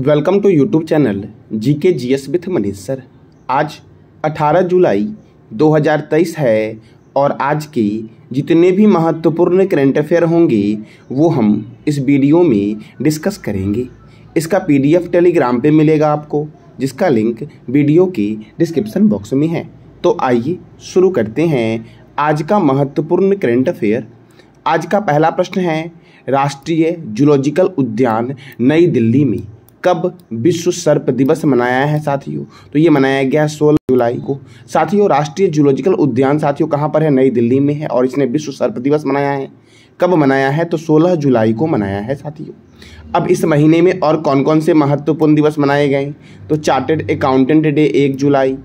welcome to YouTube channel G K G S with Manish sir आज 18 जुलाई 2023 है और आज के जितने भी महत्वपूर्ण करेंट अफेयर होंगे वो हम इस वीडियो में डिस्कस करेंगे इसका पीडीएफ टेलीग्राम पे मिलेगा आपको जिसका लिंक वीडियो के डिस्क्रिप्शन बॉक्स में है तो आइए शुरू करते हैं आज का महत्वपूर्ण करेंट अफेयर आज का पहला प्रश्न है राष्ट्रीय जूलॉजिकल उद्यान नई दिल्ली में कब विश्व सर्प दिवस मनाया है साथियों तो ये मनाया गया सोलह जुलाई को साथियों राष्ट्रीय जूलॉजिकल उद्यान साथियों कहाँ पर है नई दिल्ली में है और इसने विश्व सर्प दिवस मनाया है कब मनाया है तो 16 जुलाई को मनाया है साथियों अब इस महीने में और कौन कौन से महत्वपूर्ण दिवस मनाए गए तो चार्टेड अकाउंटेंट डे एक जुलाई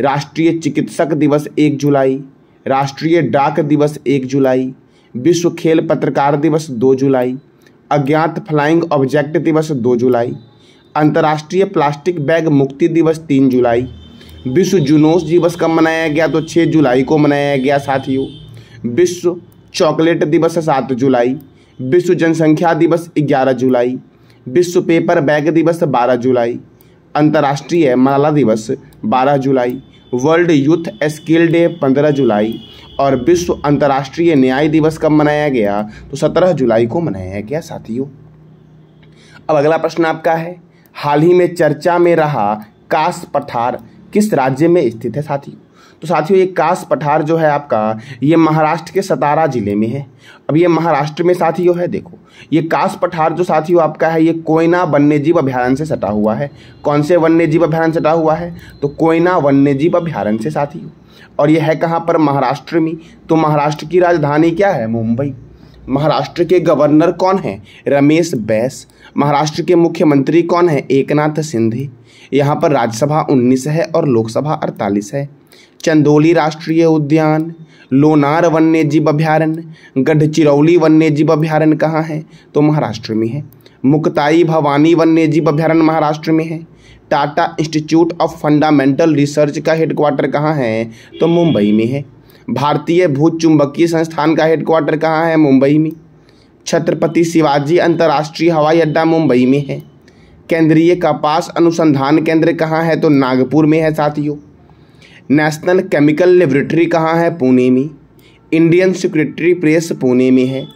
राष्ट्रीय चिकित्सक दिवस एक जुलाई राष्ट्रीय डाक दिवस एक जुलाई विश्व खेल पत्रकार दिवस दो जुलाई अज्ञात फ्लाइंग ऑब्जेक्ट दिवस दो जुलाई अंतर्राष्ट्रीय प्लास्टिक बैग मुक्ति दिवस तीन जुलाई विश्व जुनोस दिवस कब मनाया गया तो छः जुलाई को मनाया गया साथियों विश्व चॉकलेट दिवस सात जुलाई विश्व जनसंख्या दिवस ग्यारह जुलाई विश्व पेपर बैग दिवस बारह जुलाई अंतर्राष्ट्रीय माला दिवस बारह जुलाई वर्ल्ड यूथ स्किल डे पंद्रह जुलाई और विश्व अंतर्राष्ट्रीय न्याय दिवस कब मनाया गया तो सत्रह जुलाई को मनाया गया साथियों अब अगला प्रश्न आपका है हाल ही में चर्चा में रहा कास पठार किस राज्य में स्थित है साथी तो साथियों ये कास पठार जो है आपका ये महाराष्ट्र के सतारा जिले में है अब ये महाराष्ट्र में साथियों है देखो ये काश पठार जो साथियों आपका है ये कोयना वन्यजीव अभ्यारण्य से सटा हुआ है कौन से वन्यजीव अभ्यारण्य सटा हुआ है तो कोयना वन्यजीव अभ्यारण्य से साथियों और यह है कहाँ पर महाराष्ट्र में तो महाराष्ट्र की राजधानी क्या है मुंबई महाराष्ट्र के गवर्नर कौन हैं रमेश बैस महाराष्ट्र के मुख्यमंत्री कौन हैं एकनाथ सिंधे यहाँ पर राज्यसभा 19 है और लोकसभा 48 है चंदोली राष्ट्रीय उद्यान लोनार वन्य जीव अभ्यारण्य गढ़चिरौली वन्य जीव अभ्यारण्य कहाँ है तो महाराष्ट्र में है मुक्ताई भवानी वन्य जीव अभ्यारण्य महाराष्ट्र में है Tata Institute of Fundamental Research का हेडक्वार्टर कहाँ है तो मुंबई में है भारतीय भूत चुंबकीय संस्थान का हेडक्वार्टर कहाँ है मुंबई में छत्रपति शिवाजी अंतर्राष्ट्रीय हवाई अड्डा मुंबई में है केंद्रीय कपास अनुसंधान केंद्र कहाँ है तो नागपुर में है साथियों नेशनल केमिकल लेबोरेटरी कहाँ है पुणे में इंडियन सिक्योरिटी प्रेस पुणे में है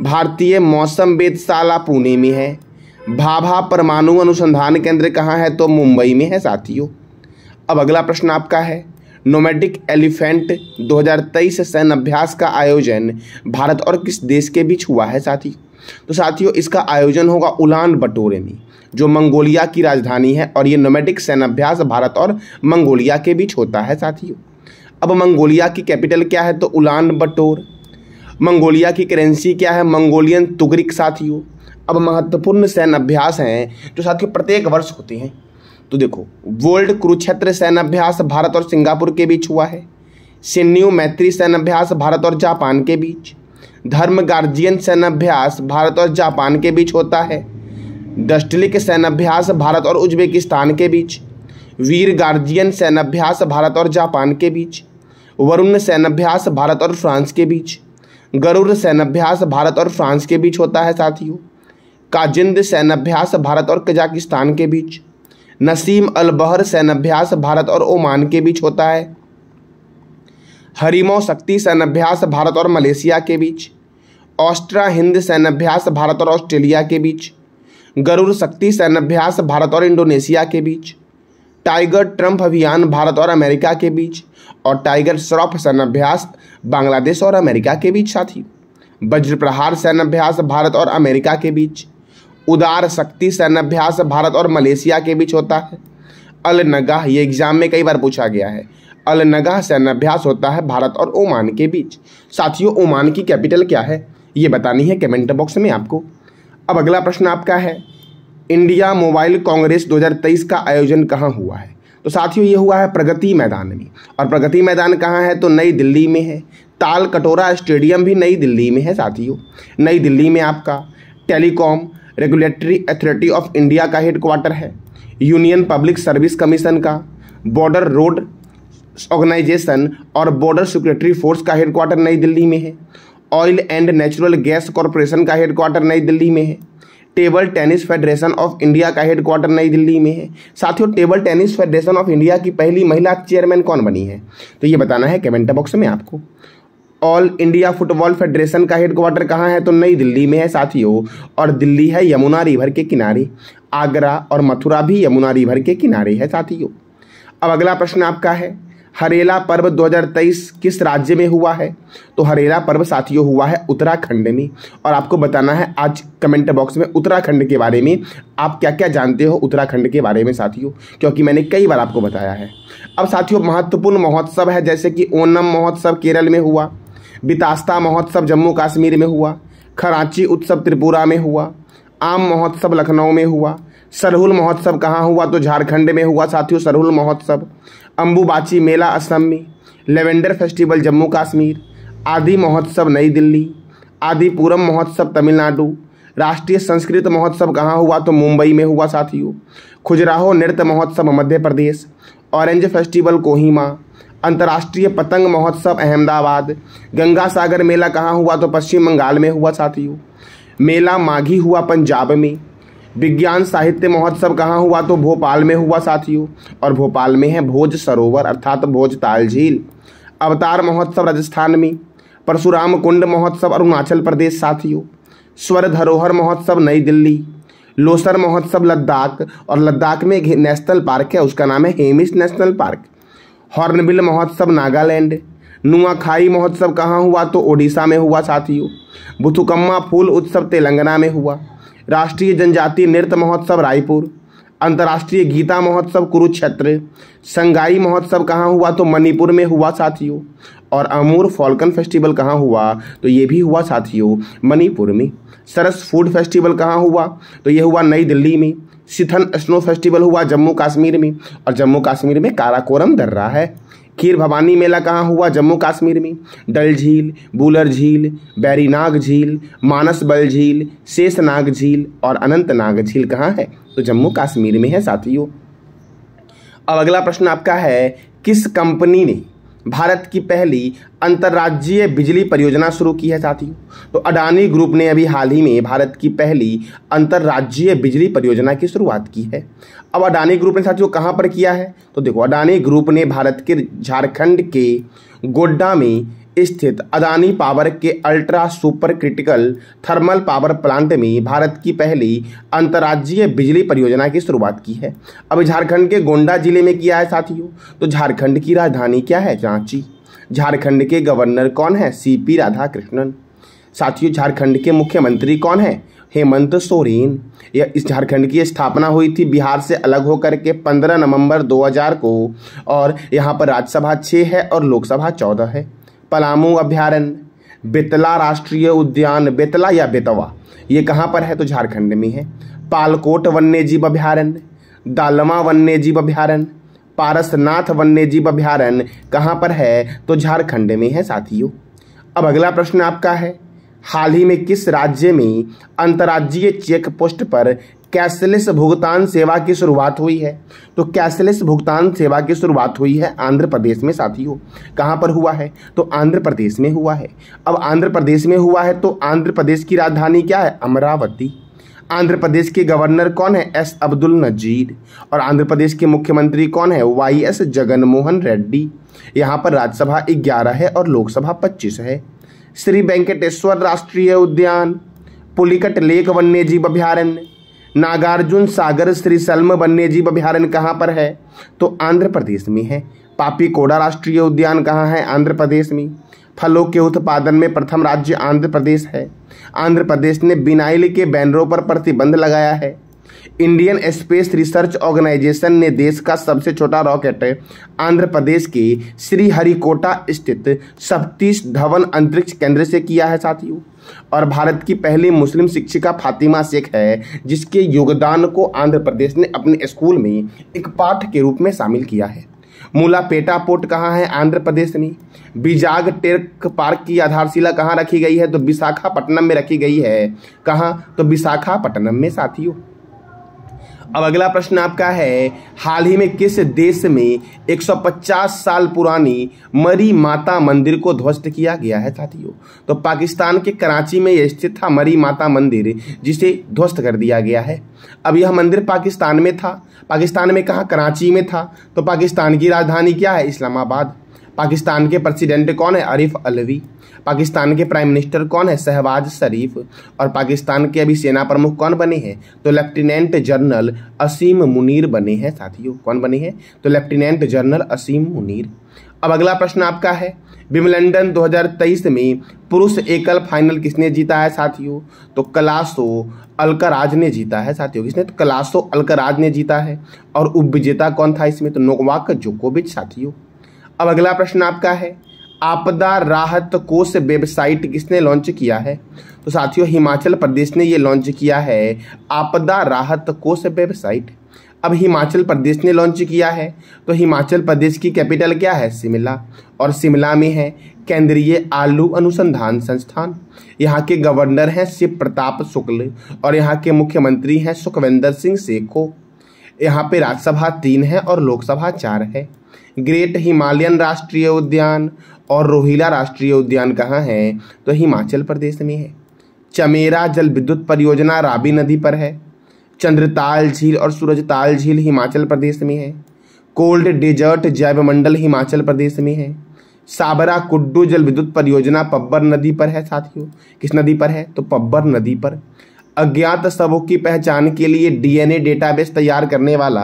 भारतीय मौसम वेदशाला पुणे में है भाभा परमाणु अनुसंधान केंद्र कहाँ है तो मुंबई में है साथियों अब अगला प्रश्न आपका है नोमेडिक एलिफेंट 2023 सैन्य अभ्यास का आयोजन भारत और किस देश के बीच हुआ है साथी तो साथियों इसका आयोजन होगा उलान बटोरे में जो मंगोलिया की राजधानी है और ये नोमेडिक सैन्य अभ्यास भारत और मंगोलिया के बीच होता है साथियों अब मंगोलिया की कैपिटल क्या है तो उलान बटोर मंगोलिया की करेंसी क्या है मंगोलियन तुगरिक साथियों अब महत्वपूर्ण सैन्य अभ्यास हैं जो साथियों प्रत्येक वर्ष होते हैं तो देखो वर्ल्ड कुरुक्षेत्र सैन्य अभ्यास भारत और सिंगापुर के बीच हुआ है सिन्यू मैत्री सैन्य अभ्यास भारत और जापान के बीच धर्म गार्जियन सैन्य अभ्यास भारत और जापान के बीच होता है सैन्य अभ्यास भारत और उज्बेकिस्तान के बीच वीर गार्जियन अभ्यास भारत और जापान के बीच वरुण अभ्यास भारत और फ्रांस के बीच गरुड़ अभ्यास भारत और फ्रांस के बीच होता है साथियों काजिंद अभ्यास भारत और कजाकिस्तान के बीच नसीम अलबहर अभ्यास भारत और ओमान के बीच होता है हरिमो शक्ति अभ्यास भारत और मलेशिया के बीच ऑस्ट्रा हिंद सैन्यभ्यास भारत और ऑस्ट्रेलिया के बीच गरुड़ शक्ति सैन्यभ्यास भारत और इंडोनेशिया के बीच टाइगर ट्रंप अभियान भारत और अमेरिका के बीच और टाइगर श्रॉफ सैन्यभ्यास बांग्लादेश और अमेरिका के बीच साथी वज्र प्रहार सैन्यभ्यास भारत और अमेरिका के बीच उदार शक्ति सैन्यभ्यास भारत और मलेशिया के बीच होता है अलनगाह ये एग्जाम में कई बार पूछा गया है अलनगाह सैन्यभ्यास होता है भारत और ओमान के बीच साथियों ओमान की कैपिटल क्या है ये बतानी है कमेंट बॉक्स में आपको अब अगला प्रश्न आपका है इंडिया मोबाइल कांग्रेस 2023 का आयोजन कहाँ हुआ है तो साथियों ये हुआ है प्रगति मैदान में और प्रगति मैदान कहाँ है तो नई दिल्ली में है ताल कटोरा स्टेडियम भी नई दिल्ली में है साथियों नई दिल्ली में आपका Telecom Regulatory Authority of India का हेडक्वार्टर है यूनियन पब्लिक सर्विस कमीशन का बॉर्डर रोड ऑर्गेनाइजेशन और बॉर्डर सिक्योरिटी फोर्स का हेडक्वार्टर नई दिल्ली में है Oil and Natural Gas Corporation का हेडक्वार्टर नई दिल्ली में है Table Tennis Federation of India का हेडक्वार्टर नई दिल्ली में है साथियों Table Tennis Federation of India की पहली महिला चेयरमैन कौन बनी है तो ये बताना है कमेंट बॉक्स में आपको ऑल इंडिया फुटबॉल फेडरेशन का हेडक्वार्टर कहाँ है तो नई दिल्ली में है साथियों और दिल्ली है यमुना रिवर के किनारे आगरा और मथुरा भी यमुना रिवर के किनारे है साथियों अब अगला प्रश्न आपका है हरेला पर्व 2023 किस राज्य में हुआ है तो हरेला पर्व साथियों हुआ है उत्तराखंड में और आपको बताना है आज कमेंट बॉक्स में उत्तराखंड के बारे में आप क्या क्या जानते हो उत्तराखंड के बारे में साथियों क्योंकि मैंने कई बार आपको बताया है अब साथियों महत्वपूर्ण महोत्सव है जैसे कि ओणम महोत्सव केरल में हुआ बितास्ता महोत्सव जम्मू कश्मीर में हुआ कराची उत्सव त्रिपुरा में हुआ आम महोत्सव लखनऊ में हुआ सरहुल महोत्सव कहाँ हुआ तो झारखंड में हुआ साथियों सरहुल महोत्सव अम्बुबाची मेला असम में लेवेंडर फेस्टिवल जम्मू कश्मीर आदि महोत्सव नई दिल्ली आदिपुरम महोत्सव तमिलनाडु राष्ट्रीय संस्कृत महोत्सव कहाँ हुआ तो मुंबई में हुआ साथियों खुजराहो नृत्य महोत्सव मध्य प्रदेश ऑरेंज फेस्टिवल कोहिमा अंतर्राष्ट्रीय पतंग महोत्सव अहमदाबाद गंगा सागर मेला कहाँ हुआ तो पश्चिम बंगाल में हुआ साथियों मेला माघी हुआ पंजाब में विज्ञान साहित्य महोत्सव कहाँ हुआ तो भोपाल में हुआ साथियों और भोपाल में है भोज सरोवर अर्थात भोज ताल झील अवतार महोत्सव राजस्थान में परशुराम कुंड महोत्सव अरुणाचल प्रदेश साथियों स्वर धरोहर महोत्सव नई दिल्ली लोसर महोत्सव लद्दाख और लद्दाख में एक नेशनल पार्क है उसका नाम है हेमिस नेशनल पार्क हॉर्नबिल महोत्सव नागालैंड नुआखाई महोत्सव कहाँ हुआ तो ओडिशा में हुआ साथियों बुथुकम्मा फूल उत्सव तेलंगाना में हुआ राष्ट्रीय जनजातीय नृत्य महोत्सव रायपुर अंतर्राष्ट्रीय गीता महोत्सव कुरुक्षेत्र संगाई महोत्सव कहाँ हुआ तो मणिपुर में हुआ साथियों और अमूर फॉल्कन फेस्टिवल कहाँ हुआ तो ये भी हुआ साथियों मणिपुर में सरस फूड फेस्टिवल कहाँ हुआ तो ये हुआ नई दिल्ली में सिथन स्नो फेस्टिवल हुआ जम्मू कश्मीर में और जम्मू कश्मीर में काराकोरम दर्रा है खीर भवानी मेला कहाँ हुआ जम्मू कश्मीर में डल झील बुलर झील बैरीनाग झील मानस बल झील शेषनाग झील और अनंतनाग झील कहाँ है तो जम्मू कश्मीर में है साथियों अब अगला प्रश्न आपका है किस कंपनी ने भारत की पहली अंतर्राज्यीय बिजली परियोजना शुरू की है साथियों तो अडानी ग्रुप ने अभी हाल ही में भारत की पहली अंतर्राज्यीय बिजली परियोजना की शुरुआत की है अब अडानी ग्रुप ने साथियों कहाँ पर किया है तो देखो अडानी ग्रुप ने भारत के झारखंड के गोड्डा में स्थित अदानी पावर के ultra super critical thermal power plant में भारत की पहली अंतर्राज्यीय बिजली परियोजना की शुरुआत की है अब झारखंड के गोंडा जिले में किया है साथियों तो झारखंड की राजधानी क्या है रांची झारखंड के गवर्नर कौन है सीपी राधाकृष्णन साथियों झारखंड के मुख्यमंत्री कौन है हेमंत सोरेन यह इस झारखंड की स्थापना हुई थी बिहार से अलग होकर के 15 नवंबर 2000 को और यहाँ पर राज्यसभा 6 है और लोकसभा 14 है पलामू अभ्यारण्य बेतला राष्ट्रीय उद्यान बेतला या बेतवा ये कहाँ पर है तो झारखंड में है पालकोट वन्य जीव अभ्यारण्य दालमा वन्य जीव अभ्यारण्य पारसनाथ वन्य जीव अभ्यारण्य कहाँ पर है तो झारखंड में है साथियों अब अगला प्रश्न आपका है हाल ही में किस राज्य में अंतर्राज्यीय चेक पोस्ट पर कैशलेस भुगतान सेवा की शुरुआत हुई है तो कैशलेस भुगतान सेवा की शुरुआत हुई है आंध्र प्रदेश में साथियों कहाँ पर हुआ है तो आंध्र प्रदेश में हुआ है अब आंध्र प्रदेश में हुआ है तो आंध्र प्रदेश की राजधानी क्या है अमरावती आंध्र प्रदेश के गवर्नर कौन है एस अब्दुल नजीर और आंध्र प्रदेश के मुख्यमंत्री कौन है वाई एस जगनमोहन रेड्डी यहाँ पर राज्यसभा ग्यारह है और लोकसभा पच्चीस है श्री वेंकटेश्वर राष्ट्रीय उद्यान पुलिकट लेक वन्य जीव अभ्यारण्य नागार्जुन सागर श्री सलम वन्य जीव अभ्यारण्य कहाँ पर है तो आंध्र प्रदेश में है पापी कोडा राष्ट्रीय उद्यान कहाँ है आंध्र प्रदेश में फलों के उत्पादन में प्रथम राज्य आंध्र प्रदेश है आंध्र प्रदेश ने बिनाइल के बैनरों पर प्रतिबंध लगाया है इंडियन स्पेस रिसर्च ऑर्गेनाइजेशन ने देश का सबसे छोटा रॉकेट आंध्र प्रदेश के श्रीहरिकोटा स्थित सप्तीश धवन अंतरिक्ष केंद्र से किया है साथियों और भारत की पहली मुस्लिम शिक्षिका फातिमा शेख है जिसके योगदान को आंध्र प्रदेश ने अपने स्कूल में एक पाठ के रूप में शामिल किया है पेटा पोर्ट कहाँ है आंध्र प्रदेश में बिजाग टेक पार्क की आधारशिला कहाँ रखी गई है तो विशाखापट्टनम में रखी गई है कहाँ तो विशाखापट्टनम में साथियों अब अगला प्रश्न आपका है हाल ही में किस देश में 150 साल पुरानी मरी माता मंदिर को ध्वस्त किया गया है साथियों तो पाकिस्तान के कराची में यह स्थित था मरी माता मंदिर जिसे ध्वस्त कर दिया गया है अब यह मंदिर पाकिस्तान में था पाकिस्तान में कहा कराची में था तो पाकिस्तान की राजधानी क्या है इस्लामाबाद पाकिस्तान के प्रेसिडेंट कौन है अरिफ अलवी पाकिस्तान के प्राइम मिनिस्टर कौन है शहबाज शरीफ और पाकिस्तान के अभी सेना प्रमुख कौन बने हैं तो लेफ्टिनेंट जनरल असीम मुनीर बने हैं साथियों कौन बने हैं तो लेफ्टिनेंट जनरल असीम मुनीर अब अगला प्रश्न आपका है विमलंडन 2023 में पुरुष एकल फाइनल किसने जीता है साथियों तो कलासो अलकराज ने जीता है साथियों किसने तो कलासो अलकराज ने जीता है और उपविजेता कौन था इसमें तो नोकवाक जोकोविच साथियों अब अगला प्रश्न आपका है आपदा राहत कोष वेबसाइट किसने लॉन्च किया है तो साथियों हिमाचल प्रदेश ने ये लॉन्च किया है आपदा राहत कोष वेबसाइट अब हिमाचल प्रदेश ने लॉन्च किया है तो हिमाचल प्रदेश की कैपिटल क्या है शिमला और शिमला में है केंद्रीय आलू अनुसंधान संस्थान यहाँ के गवर्नर हैं शिव प्रताप शुक्ल और यहाँ के मुख्यमंत्री हैं सुखविंदर सिंह सेखो यहाँ पे राज्यसभा तीन है और लोकसभा चार है ग्रेट हिमालयन राष्ट्रीय उद्यान और रोहिला राष्ट्रीय उद्यान कहाँ है तो हिमाचल प्रदेश में है चमेरा जल विद्युत परियोजना राबी नदी पर है चंद्रताल झील और सूरजताल झील हिमाचल प्रदेश में है कोल्ड डेजर्ट जैव मंडल हिमाचल प्रदेश में है साबरा कुड्डू जल विद्युत परियोजना पब्बर नदी पर है साथियों किस नदी पर है तो पब्बर नदी पर अज्ञात सबों की पहचान के लिए डीएनए डेटाबेस तैयार करने वाला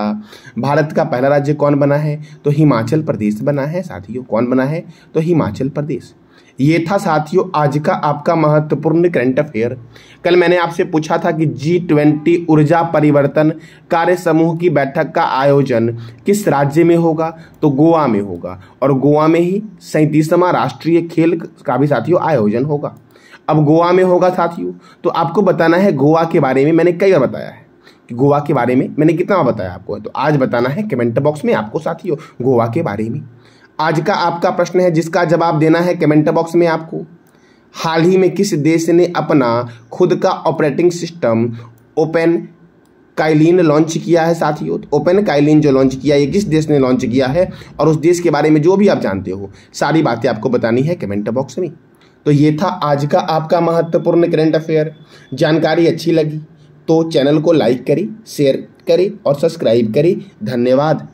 भारत का पहला राज्य कौन बना है तो हिमाचल प्रदेश बना है साथियों कौन बना है तो हिमाचल प्रदेश ये था साथियों आज का आपका महत्वपूर्ण करंट अफेयर कल मैंने आपसे पूछा था कि जी ट्वेंटी ऊर्जा परिवर्तन कार्य समूह की बैठक का आयोजन किस राज्य में होगा तो गोवा में होगा और गोवा में ही सैंतीसवां राष्ट्रीय खेल का भी साथियों आयोजन होगा अब गोवा में होगा साथियों तो आपको बताना है गोवा के बारे में मैंने कई बार बताया है कि गोवा के बारे में मैंने कितना बताया आपको तो आज बताना है कमेंट बॉक्स में आपको साथियों गोवा के बारे में आज का आपका प्रश्न है जिसका जवाब देना है कमेंट बॉक्स में आपको हाल ही में किस देश ने अपना खुद का operating system open Kylin launch किया है साथियों तो ओपन काइलिन जो लॉन्च किया है किस देश ने लॉन्च किया है और उस देश के बारे में जो भी आप जानते हो सारी बातें आपको बतानी है कमेंट बॉक्स में तो ये था आज का आपका महत्वपूर्ण करंट अफेयर जानकारी अच्छी लगी तो चैनल को लाइक करी शेयर करें और सब्सक्राइब करें धन्यवाद